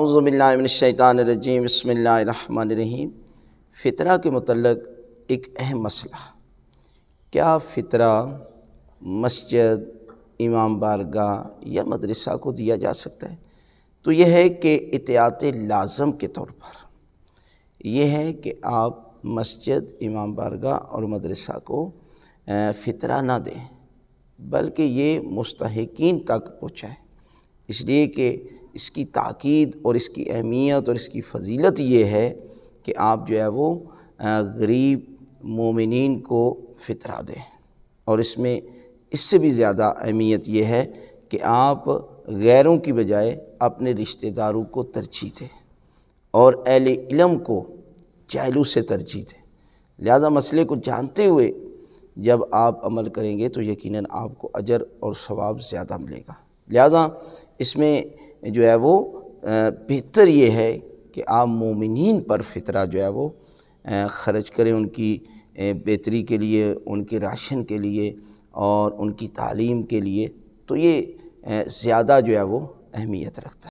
अज़बिल्लाशैतानरजीम बसमीम फ़ितरा के मतलब एक अहम मसला क्या फ़ितरा मस्जिद इमाम बारगाह या मदरसा को दिया जा सकता है तो यह है कि एहतियात लाजम के तौर पर यह है कि आप मस्जिद इमाम बारगाह और मदरसा को फ़ितरा ना दें बल्कि ये मुस्तकिन तक पहुँचाएँ इसलिए कि इसकी ताक़द और इसकी अहमियत और इसकी फजीलत ये है कि आप जो है वो गरीब मोमिन को फितरा दें और इसमें इससे भी ज़्यादा अहमियत ये है कि आप गैरों की बजाय अपने रिश्तेदारों को तरजीह दें और अहल इलम को चहलू से तरजीह दें लिहाजा मसले को जानते हुए जब आप अमल करेंगे तो यकीनन आपको अजर और सवाब ज़्यादा मिलेगा लिहाजा इसमें जो है वो बेहतर ये है कि आप मोमिन पर फितरा जो है वो ख़र्च करें उनकी बेहतरी के लिए उनके राशन के लिए और उनकी तालीम के लिए तो ये ज़्यादा जो है वो अहमियत रखता है